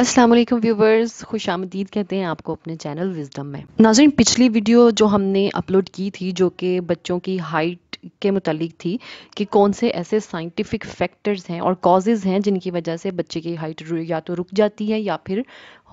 Aslam viewers खुश आमदीद कहते हैं आपको अपने चैनल विजडम में नाजरीन पिछली वीडियो जो हमने अपलोड की थी जो कि बच्चों की हाइट के मुतलिक थी कि कौन से ऐसे साइंटिफिक फैक्टर्स हैं और कॉजेज़ हैं जिनकी वजह से बच्चे की हाइट या तो रुक जाती है या फिर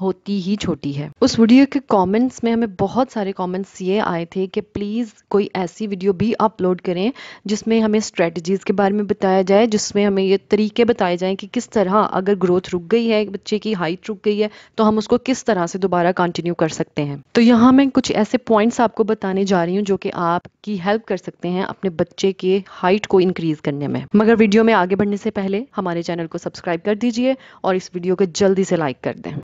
होती ही छोटी है उस वीडियो के कमेंट्स में हमें बहुत सारे कमेंट्स ये आए थे कि प्लीज़ कोई ऐसी वीडियो भी अपलोड करें जिसमें हमें स्ट्रेटजीज़ के बारे में बताया जाए जिसमें हमें ये तरीके बताए जाएं कि किस तरह अगर ग्रोथ रुक गई है बच्चे की हाइट रुक गई है तो हम उसको किस तरह से दोबारा कंटिन्यू कर सकते हैं तो यहाँ मैं कुछ ऐसे पॉइंट्स आपको बताने जा रही हूँ जो कि आपकी हेल्प कर सकते हैं अपने बच्चे के हाइट को इंक्रीज करने में मगर वीडियो में आगे बढ़ने से पहले हमारे चैनल को सब्सक्राइब कर दीजिए और इस वीडियो को जल्दी से लाइक कर दें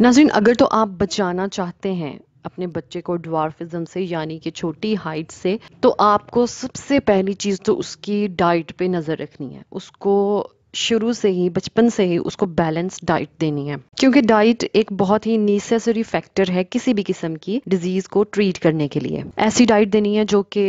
नाजरीन अगर तो आप बचाना चाहते हैं अपने बच्चे को ड्वार्फिज्म से यानी कि छोटी हाइट से तो आपको सबसे पहली चीज़ तो उसकी डाइट पे नज़र रखनी है उसको शुरू से ही बचपन से ही उसको बैलेंस डाइट देनी है क्योंकि डाइट एक बहुत ही नेसेसरी फैक्टर है किसी भी किस्म की डिजीज को ट्रीट करने के लिए ऐसी डाइट देनी है जो कि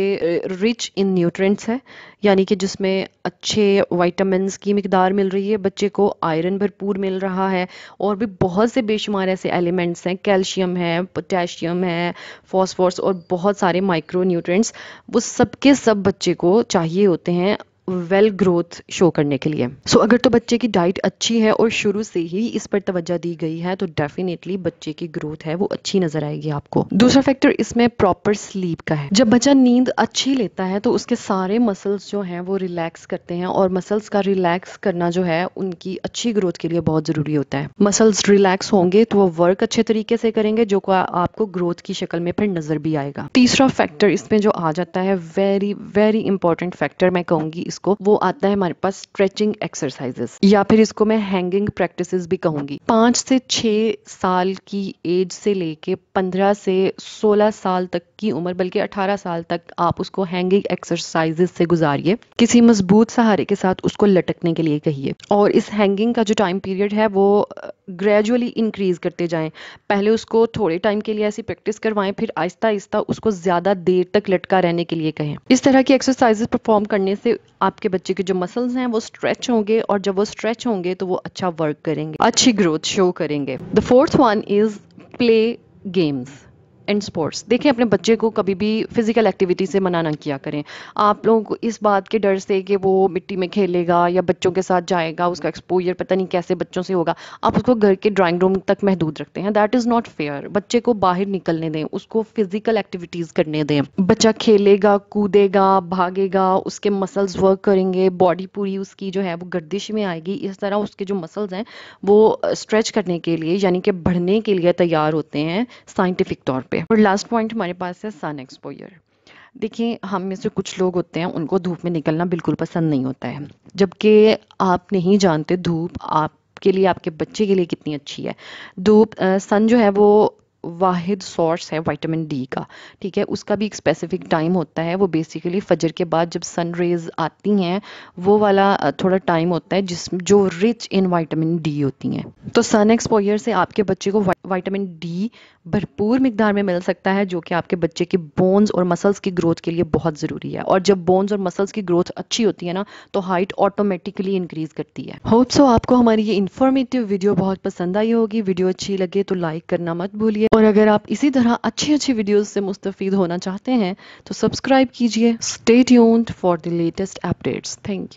रिच इन न्यूट्रेंट्स है यानी कि जिसमें अच्छे वाइटामस की मकदार मिल रही है बच्चे को आयरन भरपूर मिल रहा है और भी बहुत से बेशुमार ऐसे एलिमेंट्स हैं कैल्शियम है पोटेशियम है फॉस्फोर्स और बहुत सारे माइक्रो न्यूट्रेंट्स वो सबके सब बच्चे को चाहिए होते हैं वेल ग्रोथ शो करने के लिए सो so, अगर तो बच्चे की डाइट अच्छी है और शुरू से ही इस पर तवज्जो दी गई है तो डेफिनेटली बच्चे की ग्रोथ है वो अच्छी नजर आएगी आपको दूसरा फैक्टर इसमें प्रॉपर स्लीप का है जब बच्चा नींद अच्छी लेता है तो उसके सारे मसल्स जो हैं वो रिलैक्स करते हैं और मसल्स का रिलैक्स करना जो है उनकी अच्छी ग्रोथ के लिए बहुत ज़रूरी होता है मसल्स रिलैक्स होंगे तो वो वर्क अच्छे तरीके से करेंगे जो आपको ग्रोथ की शक्ल में फिर नज़र भी आएगा तीसरा फैक्टर इसमें जो आ जाता है वेरी वेरी इंपॉर्टेंट फैक्टर मैं कहूंगी इस एक्सरसाइज को वो आता है हमारे पास स्ट्रेचिंग एक्सरसाइजेस या फिर इसको मैं हैंगिंग प्रैक्टिस भी कहूंगी पांच से छह साल की एज से लेके पंद्रह से सोलह साल तक की उम्र बल्कि अठारह साल तक आप उसको हैंगिंग एक्सरसाइजेस से गुजारिए किसी मजबूत सहारे के साथ उसको लटकने के लिए कहिए और इस हैंगिंग का जो टाइम पीरियड है वो ग्रेजुअली इंक्रीज़ करते जाएं पहले उसको थोड़े टाइम के लिए ऐसी प्रैक्टिस करवाएं फिर आहिस्ता आहिस्ता उसको ज़्यादा देर तक लटका रहने के लिए कहें इस तरह की एक्सरसाइजेस परफॉर्म करने से आपके बच्चे के जो मसल्स हैं वो स्ट्रेच होंगे और जब वो स्ट्रेच होंगे तो वो अच्छा वर्क करेंगे अच्छी ग्रोथ शो करेंगे the fourth one is play games and sports देखें अपने बच्चे को कभी भी फिज़िकल एक्टिविटी से मना ना किया करें आप लोगों को इस बात के डर से कि वो मिट्टी में खेलेगा या बच्चों के साथ जाएगा उसका एक्सपोजर पता नहीं कैसे बच्चों से होगा आप उसको घर के ड्राइंग रूम तक महदूद रखते हैं दैट इज़ नॉट फेयर बच्चे को बाहर निकलने दें उसको फिज़िकल एक्टिविटीज़ करने दें बच्चा खेलेगा कूदेगा भागेगा उसके मसल्स वर्क करेंगे बॉडी पूरी उसकी जो है वो गर्दिश में आएगी इस तरह उसके जो मसल्स हैं वो स्ट्रेच करने के लिए यानी कि बढ़ने के लिए तैयार होते हैं साइंटिफिक तौर पर पे और लास्ट पॉइंट हमारे पास है सन एक्सपोजर देखिए हम में से कुछ लोग होते हैं उनको धूप में निकलना बिल्कुल पसंद नहीं होता है जबकि आप नहीं जानते धूप आपके लिए आपके बच्चे के लिए कितनी अच्छी है धूप सन जो है वो वाहिद सोर्स है विटामिन डी का ठीक है उसका भी एक स्पेसिफिक टाइम होता है वो बेसिकली फजर के बाद जब सन रेज आती हैं वो वाला थोड़ा टाइम होता है जिस जो रिच इन विटामिन डी होती हैं तो सन एक्सपोजर से आपके बच्चे को विटामिन डी भरपूर मकदार में मिल सकता है जो कि आपके बच्चे की बोन्स और मसल्स की ग्रोथ के लिए बहुत ज़रूरी है और जब बोन्स और मसल्स की ग्रोथ अच्छी होती है ना तो हाइट ऑटोमेटिकली इंक्रीज करती है होप सो आपको हमारी ये इन्फॉर्मेटिव वीडियो बहुत पसंद आई होगी वीडियो अच्छी लगे तो लाइक करना मत भूलिए और अगर आप इसी तरह अच्छी अच्छी वीडियोस से मुस्तफ़ होना चाहते हैं तो सब्सक्राइब कीजिए stay tuned for the latest updates thank you